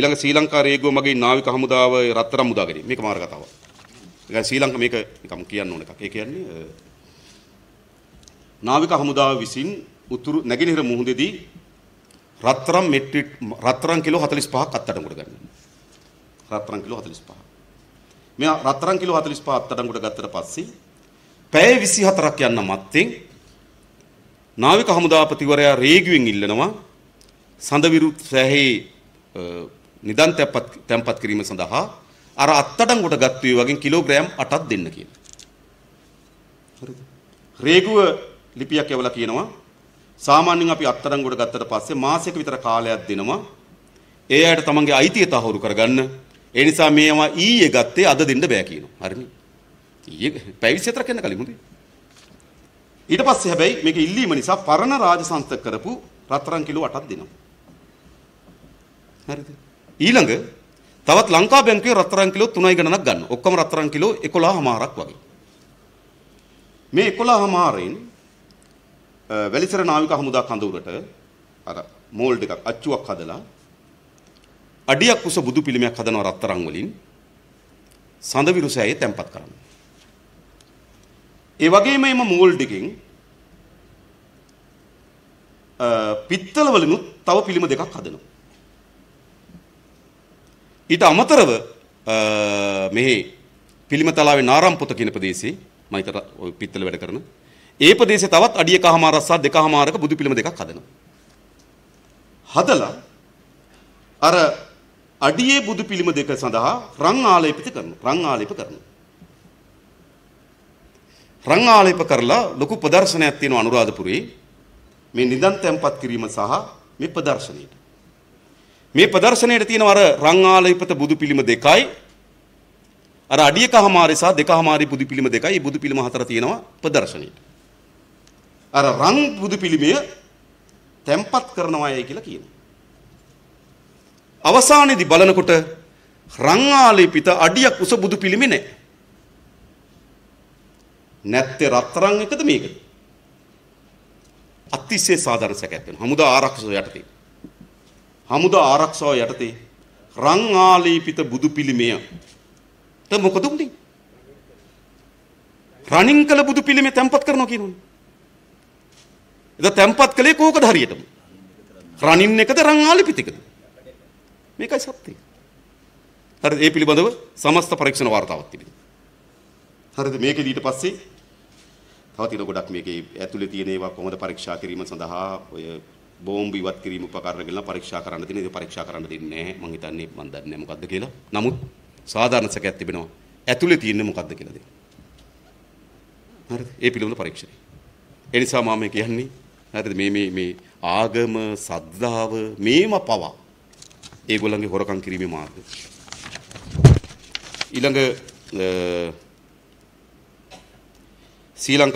ඊළඟ ශ්‍රී ලංකා රේගුව මගේ නාවික හමුදාව රත්තරම් මුදා ගැනීම. මේක මාර කතාවක්. ඒ ශ්‍රී ලංකා මේක නිකම් කියන්න ඕන එකක්. ඒ කියන්නේ නාවික හමුදාව විසින් උතුරු නැගෙනහිර මුහුදේදී රත්තරම් මෙට්‍රික් රත්තරම් කිලෝ 45ක් අත්අඩංගුවට ගන්නවා. රත්තරම් කිලෝ 45. මේ රත්තරම් කිලෝ 45 අත්අඩංගුවට ගත්තට පස්සේ පැය 24ක් යන මත්තෙන් නාවික හමුදාපතිවරයා රේගුවෙන් ඉල්ලනවා සඳවිරු සෑහේ නිදන් තැපත් තැන්පත් කිරීම සඳහා අර අත්තඩංගුවට ගත් වේ වගේ කිලෝග්‍රෑම් 8ක් දෙන්න කියන. හරිද? රේගුව ලිපියක් එවලා කියනවා සාමාන්‍යයෙන් අපි අත්තරංගුවට ගත්තට පස්සේ මාසයක විතර කාලයක් දෙනවා. ඒ අයට තමන්ගේ අයිතිය තහවුරු කරගන්න. ඒ නිසා මේවා ඊයේ ගත්තේ අද දෙන්න බෑ කියනවා. හරිනේ. ඊයේ පැවිසි හතරක් යන කලින් මුදේ. ඊට පස්සේ හැබැයි මේක ඉල්ලීම නිසා පරණ රාජසන්තක කරපු රත්තරන් කිලෝ 8ක් දෙනවා. හරිද? ඊළඟ තවත් ලංකා බැංකුවේ රත්තරන් කිලෝ 3යි ගණනක් ගන්න. ඔක්කොම රත්තරන් කිලෝ 11මාරක් වගේ. මේ 11මාරෙන් වැලිසර නාවික හමුදා කඳවුරට අර මෝල්ඩ් එකක් අච්චුවක් හදලා අඩියක් උස බුදු පිළිමයක් හදනවා රත්තරන් වලින් සඳ විරුසෑය තැම්පත් කරන්න. ඒ වගේම එම මෝල්ඩ් එකෙන් පිත්තල වලිනුත් තව පිළිම දෙකක් හදනවා. ඊට අමතරව මෙහි පිළිමතලාවේ නාරම්පොත කියන ප්‍රදේශයේ මම හිතට ওই පිත්තල වැඩ කරන ඒ ප්‍රදේශේ තවත් අඩියකමාරක් සහ දෙකමාරක බුදු පිළිම දෙකක් හදනවා. හදලා අර අඩියේ බුදු පිළිම දෙක සඳහා රං ආලේපිත කරනවා. රං ආලේප කරනවා. රං ආලේප කරලා ලොකු ප්‍රදර්ශනයක් තියෙනවා අනුරාධපුරේ. මේ නිදන් තැන්පත් කිරීම සහ මේ ප්‍රදර්ශනයේ මේ ප්‍රදර්ශනයේ තියෙන අර රන් ආලේපිත බුදු පිළිම දෙකයි අර අඩියක හමාරි සහ දෙක හමාරි බුදු පිළිම දෙකයි බුදු පිළිම හතර තියෙනවා ප්‍රදර්ශනයේ අර රන් බුදු පිළිමය තැම්පත් කරනවායයි කියලා කියනවා අවසානයේදී බලනකොට රන් ආලේපිත අඩියක් උස බුදු පිළිමේ නැහැ නැත්තේ රත්තරන් එකද මේකද අතිශය සාධාරණ සැකයක් වෙනවා හමුදා ආරක්ෂක යටතේ හමුදා ආරක්ෂාව යටතේ රං ආලේපිත බුදු පිළිමයට මොකද උනේ? රණින් කළ බුදු පිළිමේ තැම්පත් කරනවා කියනෝනේ. එද තැම්පත් කළේ කෝකද හරියටම? රණින් එකද රං ආලේපිත එකද? මේකයි සත්‍යය. හරිද? ඒ පිළිබඳව සමස්ත පරීක්ෂණ වார்த்தාවක් තිබෙනවා. හරිද? මේකේ ඊට පස්සේ තව තියෙන ගොඩක් මේකේ ඇතුලේ තියෙන ඒවා කොහොමද පරීක්ෂා කිරීම සඳහා ඔය බෝම්බ ඉවත් කිරීම උපකරණ ගෙනලා පරීක්ෂා කරන්න තියෙන. ඒක පරීක්ෂා කරන්න දෙන්නේ නැහැ. මං හිතන්නේ මං දන්නේ නැහැ මොකද්ද කියලා. නමුත් සාධාරණ සැකයක් තිබෙනවා. ඇතුලේ තියෙන්නේ මොකද්ද කියලාද? හරිද? ඒ පිළිබඳ පරීක්ෂණය. ඒ නිසා මම කියන්නේ හරිද මේ මේ මේ ආගම, සද්ධාව මේම පවා ඒගොල්ලන්ගේ හොරකම් කිරීමේ මාර්ගය. ඊළඟ ශ්‍රී ලංකා